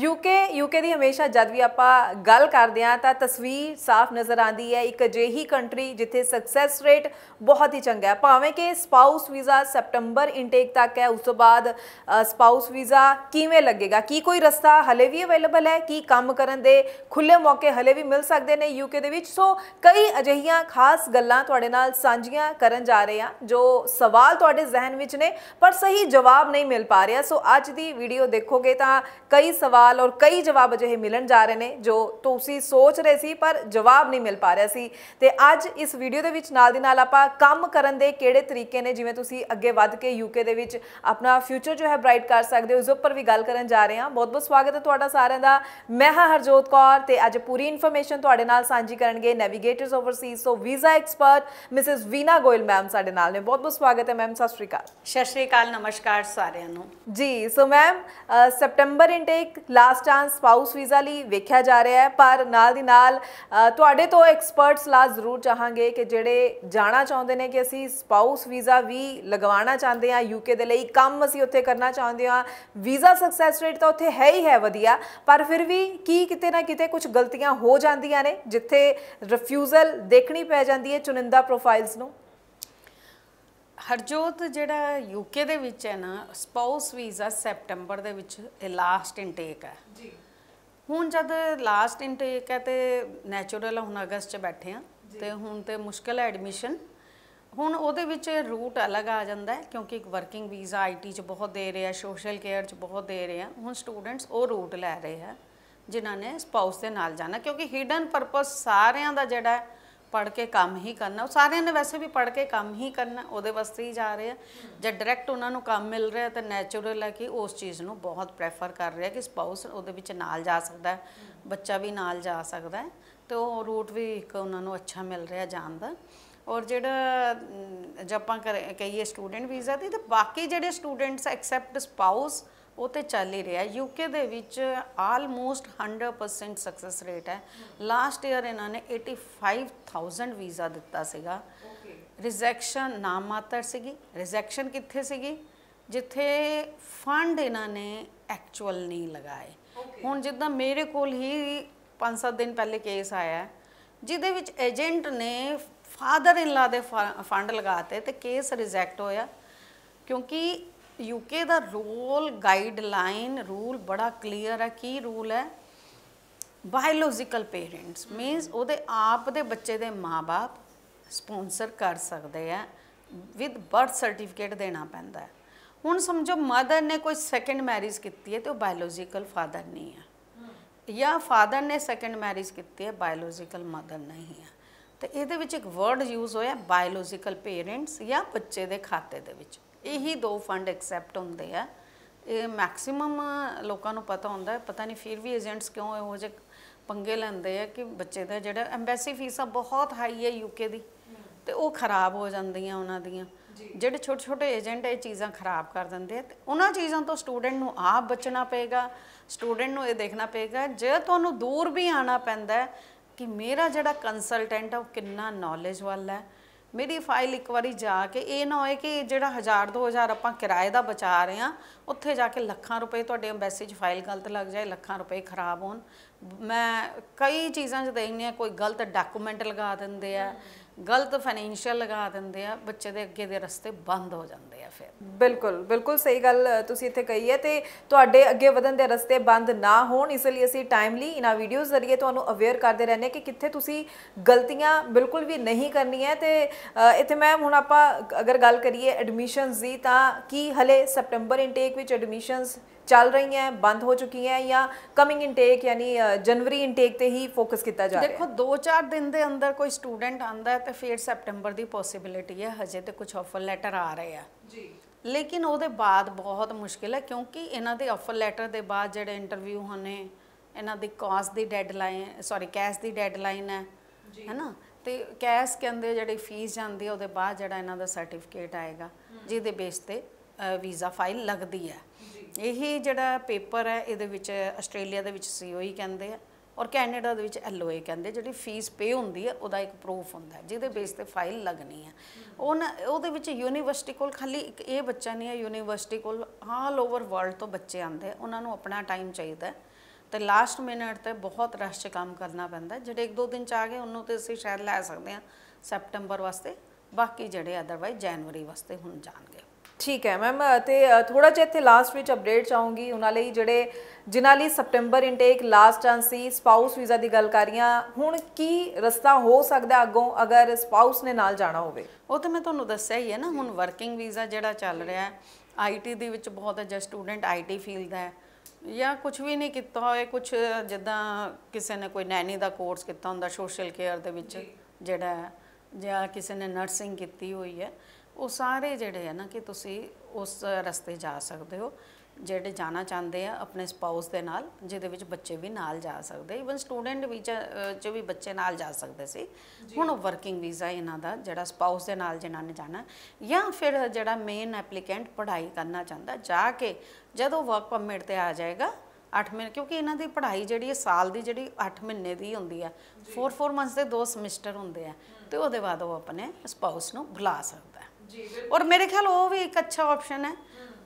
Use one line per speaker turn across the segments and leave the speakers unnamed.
UK UK ਦੀ ਹਮੇਸ਼ਾ ਜਦ ਵੀ ਆਪਾਂ ਗੱਲ ਕਰਦੇ ਆ ਤਾਂ ਤਸਵੀਰ ਸਾਫ਼ ਨਜ਼ਰ ਆਂਦੀ ਹੈ ਇੱਕ ਅਜਿਹੀ ਕੰਟਰੀ ਜਿੱਥੇ ਸਕਸੈਸ ਰੇਟ ਬਹੁਤ ਹੀ ਚੰਗਾ ਹੈ ਭਾਵੇਂ ਕਿ ਸਪਾਊਸ ਵੀਜ਼ਾ ਸੈਪਟੈਂਬਰ ਇਨਟੇਕ ਤੱਕ ਹੈ ਉਸ ਤੋਂ ਬਾਅਦ ਸਪਾਊਸ ਵੀਜ਼ਾ ਕਿਵੇਂ ਲੱਗੇਗਾ ਕੀ ਕੋਈ ਰਸਤਾ ਹਲੇ ਵੀ ਅਵੇਲੇਬਲ ਹੈ ਕੀ ਕੰਮ ਕਰਨ ਦੇ ਖੁੱਲੇ ਮੌਕੇ ਹਲੇ ਵੀ ਮਿਲ ਸਕਦੇ ਨੇ ਯੂਕੇ ਦੇ ਵਿੱਚ ਸੋ ਕਈ ਅਜਿਹੀਆਂ ਖਾਸ ਗੱਲਾਂ ਤੁਹਾਡੇ ਨਾਲ ਸਾਂਝੀਆਂ ਕਰਨ ਜਾ ਰਹੇ ਆ ਜੋ ਸਵਾਲ ਤੁਹਾਡੇ ਜ਼ਿਹਨ ਵਿੱਚ ਨੇ ਪਰ ਸਹੀ ਜਵਾਬ ਨਹੀਂ ਮਿਲ ਪਾ ਰਿਹਾ ਸੋ ਅੱਜ ਦੀ ਵੀਡੀਓ ਦੇਖੋਗੇ ਤਾਂ ਕਈ ਸਵਾਲ ਸਵਾਲ ਔਰ ਕਈ ਜਵਾਬ ਅਜਿਹੇ ਮਿਲਣ ਜਾ ਰਹੇ ਨੇ ਜੋ ਤੁਸੀਂ ਸੋਚ ਰਹੇ ਸੀ ਪਰ ਜਵਾਬ ਨਹੀਂ ਮਿਲ ਪਾ ਰਿਹਾ ਸੀ ਤੇ ਅੱਜ ਇਸ ਵੀਡੀਓ ਦੇ ਵਿੱਚ ਨਾਲ ਦੀ ਨਾਲ ਆਪਾਂ ਕੰਮ ਕਰਨ ਦੇ ਕਿਹੜੇ ਤਰੀਕੇ ਨੇ ਜਿਵੇਂ ਤੁਸੀਂ ਅੱਗੇ ਵੱਧ ਕੇ ਯੂਕੇ ਦੇ ਵਿੱਚ ਆਪਣਾ ਫਿਊਚਰ ਜੋ ਹੈ ਬ੍ਰਾਈਟ ਕਰ ਸਕਦੇ ਹੋ ਇਸ ਉੱਪਰ ਵੀ ਗੱਲ ਕਰਨ ਜਾ ਰਹੇ ਹਾਂ ਬਹੁਤ ਬਹੁਤ ਸਵਾਗਤ ਹੈ ਤੁਹਾਡਾ ਸਾਰਿਆਂ ਦਾ ਮੈਂ ਹਾਂ ਹਰਜੋਤ ਕੌਰ ਤੇ ਅੱਜ ਪੂਰੀ ਇਨਫੋਰਮੇਸ਼ਨ ਤੁਹਾਡੇ ਨਾਲ ਸਾਂਝੀ ਕਰਨਗੇ navigators overseas so visa expert Mrs Veena Goyal ma'am ਸਾਡੇ ਨਾਲ ਨੇ ਬਹੁਤ ਬਹੁਤ ਸਵਾਗਤ ਹੈ ਮੈਮ ਸਤਿ ਸ਼੍ਰੀ ਅਕਾਲ ਸਤਿ ਸ਼੍ਰੀ ਅਕਾਲ ਨਮਸਕਾਰ ਸਾਰਿਆਂ ਨੂੰ ਜੀ so ma'am September intake last chance spouse visa ਲਈ ਵੇਖਿਆ ਜਾ ਰਿਹਾ ਹੈ ਪਰ ਨਾਲ ਦੀ ਨਾਲ ਤੁਹਾਡੇ ਤੋਂ ਐਕਸਪਰਟਸ ਲਾ ਜ਼ਰੂਰ ਚਾਹਾਂਗੇ ਕਿ ਜਿਹੜੇ ਜਾਣਾ ਚਾਹੁੰਦੇ ਨੇ ਕਿ ਅਸੀਂ ਸਪਾਊਸ ਵੀਜ਼ਾ ਵੀ ਲਗਵਾਉਣਾ ਚਾਹੁੰਦੇ ਆ ਯੂਕੇ ਦੇ ਲਈ ਕੰਮ ਅਸੀਂ ਉੱਥੇ ਕਰਨਾ ਚਾਹੁੰਦੇ ਆ ਵੀਜ਼ਾ ਸਕਸੈਸ ਰੇਟ ਤਾਂ ਉੱਥੇ ਹੈ ਹੀ ਹੈ ਵਧੀਆ ਪਰ ਫਿਰ ਵੀ ਕੀ ਕਿਤੇ ਨਾ ਕਿਤੇ ਕੁਝ ਗਲਤੀਆਂ ਹੋ ਜਾਂਦੀਆਂ ਨੇ ਜਿੱਥੇ ਰਿਫਿਊਜ਼ਲ ਦੇਖਣੀ ਪੈ ਜਾਂਦੀ ਹੈ ਚੁਣਿੰਦਾ ਪ੍ਰੋਫਾਈਲਸ ਨੂੰ
ਹਰਜੋਤ ਜਿਹੜਾ ਯੂਕੇ ਦੇ ਵਿੱਚ ਹੈ ਨਾ ਸਪਾਊਸ ਵੀਜ਼ਾ ਸੈਪਟੈਂਬਰ ਦੇ ਵਿੱਚ ਲਾਸਟ ਇਨਟੇਕ ਹੈ ਜੀ ਹੁਣ ਜਦ ਲਾਸਟ ਇਨਟੇਕ ਹੈ ਤੇ ਨੈਚੁਰਲ ਹੁਣ ਅਗਸਤ 'ਚ ਬੈਠੇ ਆ ਤੇ ਹੁਣ ਤੇ ਮੁਸ਼ਕਲ ਹੈ ਐਡਮਿਸ਼ਨ ਹੁਣ ਉਹਦੇ ਵਿੱਚ ਰੂਟ ਅਲੱਗ ਆ ਜਾਂਦਾ ਹੈ ਕਿਉਂਕਿ ਇੱਕ ਵਰਕਿੰਗ ਵੀਜ਼ਾ ਆਈਟੀ 'ਚ ਬਹੁਤ ਦੇ ਰਿਹਾ ਸੋਸ਼ਲ ਕੇਅਰ 'ਚ ਬਹੁਤ ਦੇ ਰਿਹਾ ਹੁਣ ਸਟੂਡੈਂਟਸ ਉਹ ਰੂਟ ਲੈ ਰਹੇ ਆ ਜਿਨ੍ਹਾਂ ਨੇ ਸਪਾਊਸ ਦੇ ਨਾਲ ਜਾਣਾ ਕਿਉਂਕਿ ਹਿਡਨ ਪਰਪਸ ਸਾਰਿਆਂ ਦਾ ਜਿਹੜਾ ਪੜ ਕੇ ਕੰਮ ਹੀ ਕਰਨਾ ਉਹ ਸਾਰਿਆਂ ਨੇ ਵੈਸੇ ਵੀ ਪੜ ਕੇ ਕੰਮ ਹੀ ਕਰਨਾ ਉਹਦੇ ਵਾਸਤੇ ਹੀ ਜਾ ਰਹੇ ਆ ਜੇ ਡਾਇਰੈਕਟ ਉਹਨਾਂ ਨੂੰ ਕੰਮ ਮਿਲ ਰਿਹਾ ਤਾਂ ਨੈਚੁਰਲ ਹੈ ਕਿ ਉਸ ਚੀਜ਼ ਨੂੰ ਬਹੁਤ ਪ੍ਰੈਫਰ ਕਰ ਰਿਹਾ ਕਿ ਸਪਾਊਸ ਉਹਦੇ ਵਿੱਚ ਨਾਲ ਜਾ ਸਕਦਾ ਬੱਚਾ ਵੀ ਨਾਲ ਜਾ ਸਕਦਾ ਤੇ ਉਹ ਰੂਟ ਵੀ ਇੱਕ ਉਹਨਾਂ ਨੂੰ ਅੱਛਾ ਮਿਲ ਰਿਹਾ ਜਾਣ ਦਾ ਔਰ ਜਿਹੜਾ ਜਪਾਂ ਕਰੇ ਕਈ ਸਟੂਡੈਂਟ ਵੀਜ਼ਾ ਦੀ ਬਾਕੀ ਜਿਹੜੇ ਸਟੂਡੈਂਟਸ ਐਕਸੈਪਟ ਸਪਾਊਸ ਉਹ ਤੇ ਚੱਲ ਹੀ ਰਿਹਾ ਯੂਕੇ ਦੇ ਵਿੱਚ ਆਲਮੋਸਟ 100% ਸਕਸੈਸ ਰੇਟ ਹੈ ਲਾਸਟ ਈਅਰ ਇਹਨਾਂ ਨੇ 85000 ਵੀਜ਼ਾ ਦਿੱਤਾ ਸੀਗਾ ਰਿਜੈਕਸ਼ਨ ਨਾ ਮਾਤਰ ਸੀਗੀ ਰਿਜੈਕਸ਼ਨ ਕਿੱਥੇ ਸੀਗੀ ਜਿੱਥੇ ਫੰਡ ਇਹਨਾਂ ਨੇ ਐਕਚੁਅਲ ਨਹੀਂ ਲਗਾਏ ਹੁਣ ਜਿੱਦਾਂ ਮੇਰੇ ਕੋਲ ਹੀ 5-7 ਦਿਨ ਪਹਿਲੇ ਕੇਸ ਆਇਆ ਜਿਹਦੇ ਵਿੱਚ ਏਜੰਟ ਨੇ ਫਾਦਰ ਇਨ ਲਾ ਦੇ ਫੰਡ ਲਗਾਤੇ ਤੇ ਕੇਸ ਰਿਜੈਕਟ ਹੋਇਆ ਕਿਉਂਕਿ ਯੂਕੇ ਦਾ ਰੋਲ ਗਾਈਡਲਾਈਨ ਰੂਲ ਬੜਾ ਕਲੀਅਰ ਹੈ ਕੀ ਰੂਲ ਹੈ ਬਾਇਓਲੋਜੀਕਲ ਪੇਰੈਂਟਸ ਮੀਨਸ ਉਹਦੇ ਆਪ ਦੇ ਬੱਚੇ ਦੇ ਮਾਪੇ ਸਪਾਂਸਰ ਕਰ ਸਕਦੇ ਆ ਵਿਦ ਬਰਥ ਸਰਟੀਫਿਕੇਟ ਦੇਣਾ ਪੈਂਦਾ ਹੁਣ ਸਮਝੋ ਮਦਰ ਨੇ ਕੋਈ ਸੈਕੰਡ ਮੈਰਿਜ ਕੀਤੀ ਹੈ ਤੇ ਉਹ ਬਾਇਓਲੋਜੀਕਲ ਫਾਦਰ ਨਹੀਂ ਹੈ ਜਾਂ ਫਾਦਰ ਨੇ ਸੈਕੰਡ ਮੈਰਿਜ ਕੀਤੀ ਹੈ ਬਾਇਓਲੋਜੀਕਲ ਮਦਰ ਨਹੀਂ ਹੈ ਤੇ ਇਹਦੇ ਵਿੱਚ ਇੱਕ ਵਰਡ ਯੂਜ਼ ਹੋਇਆ ਬਾਇਓਲੋਜੀਕਲ ਪੇਰੈਂਟਸ ਜਾਂ ਬੱਚੇ ਦੇ ਖਾਤੇ ਦੇ ਵਿੱਚ ਇਹੀ ਦੋ ਫੰਡ ਐਕਸੈਪਟ ਹੁੰਦੇ ਆ ਇਹ ਮੈਕਸਿਮਮ ਲੋਕਾਂ ਨੂੰ ਪਤਾ ਹੁੰਦਾ ਪਤਾ ਨਹੀਂ ਫਿਰ ਵੀ ਏਜੰਟਸ ਕਿਉਂ ਇਹੋ ਜਿਹੇ ਪੰਗੇ ਲੈਂਦੇ ਆ ਕਿ ਬੱਚੇ ਦਾ ਜਿਹੜਾ ਐਮਬੈਸੀ ਆ ਬਹੁਤ ਹਾਈ ਹੈ ਯੂਕੇ ਦੀ ਤੇ ਉਹ ਖਰਾਬ ਹੋ ਜਾਂਦੀਆਂ ਉਹਨਾਂ ਦੀਆਂ ਜਿਹੜੇ ਛੋਟੇ ਛੋਟੇ ਏਜੰਟ ਇਹ ਚੀਜ਼ਾਂ ਖਰਾਬ ਕਰ ਦਿੰਦੇ ਆ ਤੇ ਉਹਨਾਂ ਚੀਜ਼ਾਂ ਤੋਂ ਸਟੂਡੈਂਟ ਨੂੰ ਆਪ ਬਚਣਾ ਪਏਗਾ ਸਟੂਡੈਂਟ ਨੂੰ ਇਹ ਦੇਖਣਾ ਪਏਗਾ ਜੇ ਤੁਹਾਨੂੰ ਦੂਰ ਵੀ ਆਣਾ ਪੈਂਦਾ ਕਿ ਮੇਰਾ ਜਿਹੜਾ ਕੰਸਲਟੈਂਟ ਆ ਉਹ ਕਿੰਨਾ ਨੌਲੇਜ ਵਾਲਾ ਹੈ ਮੇਰੀ ਫਾਈਲ ਇੱਕ ਵਾਰੀ ਜਾ ਕੇ ਇਹ ਨਾ ਹੋਏ ਕਿ ਜਿਹੜਾ 1000 2000 ਆਪਾਂ ਕਿਰਾਏ ਦਾ ਬਚਾ ਰਹੇ ਆ ਉੱਥੇ ਜਾ ਕੇ ਲੱਖਾਂ ਰੁਪਏ ਤੁਹਾਡੇ ਐਮਬੈਸੀ 'ਚ ਫਾਈਲ ਗਲਤ ਲੱਗ ਜਾਏ ਲੱਖਾਂ ਰੁਪਏ ਖਰਾਬ ਹੋਣ ਮੈਂ ਕਈ ਚੀਜ਼ਾਂ 'ਚ ਦੇਖਨੇ ਆ ਕੋਈ ਗਲਤ ਡਾਕੂਮੈਂਟ ਲਗਾ ਦਿੰਦੇ ਆ ਗਲਤ ਫਾਈਨੈਂਸ਼ੀਅਲ ਲਗਾ ਦਿੰਦੇ ਆ ਬੱਚੇ ਦੇ ਅੱਗੇ ਦੇ ਰਸਤੇ ਬੰਦ ਹੋ ਜਾਂਦੇ ਆ ਫਿਰ
ਬਿਲਕੁਲ ਬਿਲਕੁਲ ਸਹੀ ਗੱਲ ਤੁਸੀਂ ਇੱਥੇ ਕਹੀ ਹੈ ਤੇ ਤੁਹਾਡੇ ਅੱਗੇ ਵਧਣ ਦੇ ਰਸਤੇ ਬੰਦ ਨਾ ਹੋਣ ਇਸ ਲਈ ਅਸੀਂ ਟਾਈਮਲੀ ਇਹਨਾਂ ਵੀਡੀਓਜ਼ ਜ਼ਰੀਏ ਤੁਹਾਨੂੰ ਅਵੇਅਰ ਕਰਦੇ ਰਹਿੰਦੇ ਕਿ ਕਿੱਥੇ ਤੁਸੀਂ ਗਲਤੀਆਂ ਬਿਲਕੁਲ ਵੀ ਨਹੀਂ ਕਰਨੀਆਂ ਤੇ ਇੱਥੇ ਮੈਮ ਹੁਣ ਆਪਾਂ ਅਗਰ ਗੱਲ ਕਰੀਏ ਐਡਮਿਸ਼ਨਸ ਦੀ ਤਾਂ ਕੀ ਹਲੇ ਸਪਟੰਬਰ ਇਨਟੇਕ ਵਿੱਚ ਐਡਮਿਸ਼ਨਸ ਚੱਲ ਰਹੀ ਹੈ ਬੰਦ ਹੋ ਚੁੱਕੀ ਹੈ ਜਾਂ ਕਮਿੰਗ ਇਨਟੇਕ ਯਾਨੀ ਜਨਵਰੀ ਇਨਟੇਕ ਤੇ ਹੀ ਫੋਕਸ ਕੀਤਾ ਜਾ ਰਿਹਾ ਹੈ ਦੇਖੋ 2-4 ਦਿਨ ਦੇ ਅੰਦਰ ਕੋਈ ਸਟੂਡੈਂਟ ਆਂਦਾ ਤੇ ਫਿਰ ਸੈਪਟੈਂਬਰ
ਦੀ ਪੋਸਿਬਿਲਿਟੀ ਹੈ ਹਜੇ ਤੇ ਕੁਝ ਆਫਰ ਲੈਟਰ ਆ ਰਹੇ ਆ ਜੀ ਲੇਕਿਨ ਉਹਦੇ ਬਾਅਦ ਬਹੁਤ ਮੁਸ਼ਕਿਲ ਹੈ ਕਿਉਂਕਿ ਇਹਨਾਂ ਦੇ ਆਫਰ ਲੈਟਰ ਦੇ ਬਾਅਦ ਜਿਹੜੇ ਇੰਟਰਵਿਊ ਹੋਣੇ ਇਹਨਾਂ ਦੀ ਕਾਸਟ ਦੀ ਡੈਡਲਾਈਨ ਸੌਰੀ ਕੈਸ਼ ਦੀ ਡੈਡਲਾਈਨ ਹੈ ਜੀ ਹੈਨਾ ਤੇ ਕੈਸ਼ ਕਹਿੰਦੇ ਜਿਹੜੀ ਫੀਸ ਜਾਂਦੀ ਹੈ ਉਹਦੇ ਬਾਅਦ ਜਿਹੜਾ ਇਹਨਾਂ ਦਾ ਸਰਟੀਫਿਕੇਟ ਆਏਗਾ ਜਿਹਦੇ ਬੇਸ ਤੇ ਵੀਜ਼ਾ ਫਾਈਲ ਲੱਗਦੀ ਹੈ ਇਹ ਜਿਹੜਾ ਪੇਪਰ ਹੈ ਇਹਦੇ ਵਿੱਚ ਆਸਟ੍ਰੇਲੀਆ ਦੇ ਵਿੱਚ ਸੀਓਈ ਕਹਿੰਦੇ ਆ ਔਰ ਕੈਨੇਡਾ ਦੇ ਵਿੱਚ ਐਲਓਏ ਕਹਿੰਦੇ ਜਿਹੜੀ ਫੀਸ ਪੇ ਹੁੰਦੀ ਹੈ ਉਹਦਾ ਇੱਕ ਪ੍ਰੂਫ ਹੁੰਦਾ ਹੈ ਜਿਹਦੇ ਬੇਸ ਤੇ ਫਾਈਲ ਲੱਗਣੀ ਹੈ ਉਹ ਉਹਦੇ ਵਿੱਚ ਯੂਨੀਵਰਸਿਟੀ ਕੋਲ ਖਾਲੀ ਇੱਕ ਇਹ ਬੱਚਾ ਨਹੀਂ ਹੈ ਯੂਨੀਵਰਸਿਟੀ ਕੋਲ ਆਲ ਓਵਰ ਵਰਲਡ ਤੋਂ ਬੱਚੇ ਆਉਂਦੇ ਉਹਨਾਂ ਨੂੰ ਆਪਣਾ ਟਾਈਮ ਚਾਹੀਦਾ ਤੇ ਲਾਸਟ ਮਿੰਟ ਤੇ ਬਹੁਤ ਰਸ਼ ਕੰਮ ਕਰਨਾ ਪੈਂਦਾ ਜਿਹੜੇ ਇੱਕ ਦੋ ਦਿਨ ਚ ਆ ਗਏ ਉਹਨੂੰ ਤੇ ਅਸੀਂ ਸ਼ਾਇਦ ਲੈ ਸਕਦੇ ਹਾਂ ਸੈਪਟੈਂਬਰ ਵਾਸਤੇ ਬਾਕੀ ਜਿਹੜੇ ਅਦਰਵਾਈਜ਼ ਜਨਵਰੀ ਵਾਸਤੇ ਹੁਣ ਜਾਣਗੇ
ਠੀਕ ਹੈ ਮੈਮ ਤੇ ਥੋੜਾ ਜਿਹਾ ਇੱਥੇ ਲਾਸਟ ਵਿੱਚ ਅਪਡੇਟ ਚਾਹੂੰਗੀ ਉਹਨਾਂ ਲਈ ਜਿਹੜੇ ਜਿਨ੍ਹਾਂ ਲਈ ਸਪਟੈਂਬਰ ਇਨਟੇਕ ਲਾਸਟ ਚਾਂਸ ਸੀ ਸਪਾਊਸ ਵੀਜ਼ਾ ਦੀ ਗੱਲ ਕਰ ਰਹੀਆਂ ਹੁਣ ਕੀ ਰਸਤਾ ਹੋ ਸਕਦਾ ਅੱਗੋਂ ਅਗਰ ਸਪਾਊਸ ਨੇ ਨਾਲ ਜਾਣਾ ਹੋਵੇ
ਉਹ ਤਾਂ ਮੈਂ ਤੁਹਾਨੂੰ ਦੱਸਿਆ ਹੀ ਹੈ ਨਾ ਹੁਣ ਵਰਕਿੰਗ ਵੀਜ਼ਾ ਜਿਹੜਾ ਚੱਲ ਰਿਹਾ ਹੈ ਆਈਟੀ ਦੇ ਵਿੱਚ ਬਹੁਤ ਜਿਆ ਸਟੂਡੈਂਟ ਆਈਟੀ ਫੀਲਡ ਦਾ ਹੈ ਜਾਂ ਕੁਝ ਵੀ ਨਹੀਂ ਕੀਤਾ ਹੋਏ ਕੁਝ ਜਿੱਦਾਂ ਕਿਸੇ ਨੇ ਕੋਈ ਨੈਨੀ ਦਾ ਕੋਰਸ ਕੀਤਾ ਹੁੰਦਾ ਸੋਸ਼ਲ ਕੇਅਰ ਦੇ ਵਿੱਚ ਜਿਹੜਾ ਜਾਂ ਕਿਸੇ ਨੇ ਨਰਸਿੰਗ ਕੀਤੀ ਹੋਈ ਹੈ ਉਹ ਸਾਰੇ ਜਿਹੜੇ ਆ ਨਾ ਕਿ ਤੁਸੀਂ ਉਸ ਰਸਤੇ ਜਾ ਸਕਦੇ ਹੋ ਜਿਹੜੇ ਜਾਣਾ ਚਾਹੁੰਦੇ ਆ ਆਪਣੇ ਸਪਾਊਸ ਦੇ ਨਾਲ ਜਿਹਦੇ ਵਿੱਚ ਬੱਚੇ ਵੀ ਨਾਲ ਜਾ ਸਕਦੇ ਇਵਨ ਸਟੂਡੈਂਟ ਵੀ ਚ ਵੀ ਬੱਚੇ ਨਾਲ ਜਾ ਸਕਦੇ ਸੀ ਹੁਣ ਵਰਕਿੰਗ ਵੀਜ਼ਾ ਇਹਨਾਂ ਦਾ ਜਿਹੜਾ ਸਪਾਊਸ ਦੇ ਨਾਲ ਜਿਨ੍ਹਾਂ ਨੇ ਜਾਣਾ ਜਾਂ ਫਿਰ ਜਿਹੜਾ ਮੇਨ ਐਪਲੀਕੈਂਟ ਪੜ੍ਹਾਈ ਕਰਨਾ ਚਾਹੁੰਦਾ ਜਾ ਕੇ ਜਦੋਂ ਵਰਕ ਪਰਮਿਟ ਤੇ ਆ ਜਾਏਗਾ 8 ਮਹੀਨੇ ਕਿਉਂਕਿ ਇਹਨਾਂ ਦੀ ਪੜ੍ਹਾਈ ਜਿਹੜੀ ਹੈ ਸਾਲ ਦੀ ਜਿਹੜੀ 8 ਮਹੀਨੇ ਦੀ ਹੁੰਦੀ ਆ 4-4 ਮੰਥਸ ਦੇ ਦੋ ਸਮੈਸਟਰ ਹੁੰਦੇ ਆ ਤੇ ਉਹਦੇ ਬਾਅਦ ਉਹ ਆਪਣੇ ਸਪਾਊਸ ਨੂੰ ਬੁਲਾ ਸਕਦੇ ਔਰ ਮੇਰੇ ਖਿਆਲ ਉਹ ਵੀ ਇੱਕ ਅੱਛਾ ਆਪਸ਼ਨ ਹੈ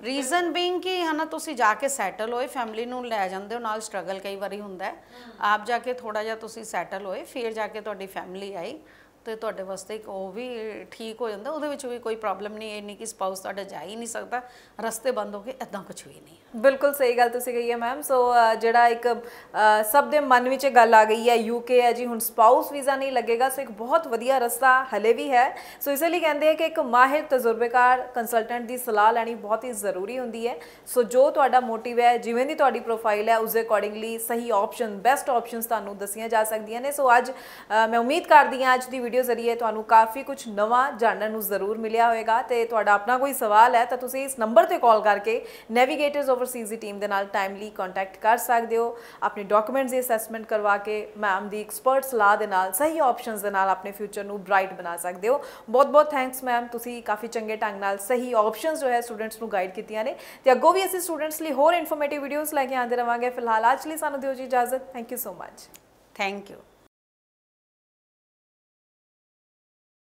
ਰੀਜ਼ਨ ਬੀਇੰਗ ਕਿ ਹਨਾ ਤੁਸੀਂ ਜਾ ਕੇ ਸੈਟਲ ਹੋਏ ਫੈਮਿਲੀ ਨੂੰ ਲੈ ਜਾਂਦੇ ਹੋ ਨਾਲ ਸਟਰਗਲ ਕਈ ਵਾਰੀ ਹੁੰਦਾ ਆਪ ਜਾ ਕੇ ਥੋੜਾ ਜਿਹਾ ਤੁਸੀਂ ਸੈਟਲ ਹੋਏ ਫਿਰ ਜਾ ਕੇ ਤੁਹਾਡੀ ਫੈਮਿਲੀ ਆਈ ਤੇ ਤੁਹਾਡੇ ਵਾਸਤੇ ਇੱਕ ਉਹ ਵੀ ਠੀਕ ਹੋ ਜਾਂਦਾ ਉਹਦੇ ਵਿੱਚ ਵੀ ਕੋਈ ਪ੍ਰੋਬਲਮ ਨਹੀਂ ਇਹ ਨਹੀਂ ਕਿ ਸਪਾਊਸ ਤੁਹਾਡਾ ਜਾ ਹੀ ਨਹੀਂ ਸਕਦਾ ਰਸਤੇ ਬੰਦ ਹੋ ਕੇ ਐਦਾਂ ਕੁਝ ਵੀ
ਨਹੀਂ ਬਿਲਕੁਲ ਸਹੀ ਗੱਲ ਤੁਸੀਂ ਕਹੀ ਹੈ ਮੈਮ ਸੋ ਜਿਹੜਾ ਇੱਕ ਸਭ ਦੇ ਮਨ ਵਿੱਚ ਗੱਲ ਆ ਗਈ ਹੈ ਯੂਕੇ ਹੈ ਜੀ ਹੁਣ ਸਪਾਊਸ ਵੀਜ਼ਾ ਨਹੀਂ ਲੱਗੇਗਾ ਸੋ ਇੱਕ ਬਹੁਤ ਵਧੀਆ ਰਸਤਾ ਹਲੇ ਵੀ ਹੈ ਸੋ ਇਸੇ ਲਈ ਕਹਿੰਦੇ ਆ ਕਿ ਇੱਕ ਮਾਹਿਰ ਤਜਰਬੇਕਾਰ ਕੰਸਲਟੈਂਟ ਦੀ ਸਲਾਹ ਲੈਣੀ ਬਹੁਤ ਹੀ ਜ਼ਰੂਰੀ ਹੁੰਦੀ ਹੈ ਸੋ ਜੋ ਤੁਹਾਡਾ ਮੋਟਿਵ ਹੈ ਜਿਵੇਂ ਦੀ ਤੁਹਾਡੀ ਪ੍ਰੋਫਾਈਲ ਹੈ ਉਸ ਦੇ ਅਕੋਰਡਿੰਗਲੀ ਸਹੀ ਆਪਸ਼ਨ ਬੈਸਟ ਆਪਸ਼ਨਸ ਤੁਹਾਨੂੰ ਦੱਸੀਆਂ ਜਾ ਸਕਦੀਆਂ ਨੇ ਸੋ ਅੱਜ ਮੈਂ ਉਮੀਦ ਕਰਦੀ ਹਾਂ ਅੱਜ ਦੀ ਵੀਡੀਓ वीडियो जरिए काफ़ी कुछ नव जानने जरूर मिले होएगा तो अपना कोई सवाल है तो तुम इस नंबर पर कॉल करके नैविगेटर्स ओवरसीज की टीम के टाइमली कॉन्टैक्ट कर सकते हो अपने डॉक्यूमेंट्स की असैसमेंट करवा के मैम द एक्सपर्ट सलाह के सही ऑप्शन के अपने फ्यूचर में ब्राइट बना सकते हो बहुत बहुत थैंक्स मैम तुम्हें काफ़ी चंगे ढंग सही ऑप्शन जो है स्टूडेंट्स गाइड कितिया ने अगों भी असं स्टूडेंट्स लिए होर इनफोरमेटिव वीडियोज़ लैके आते रहेंगे फिलहाल अच्छी सूँ दौ जी इजाजत thank you so much thank you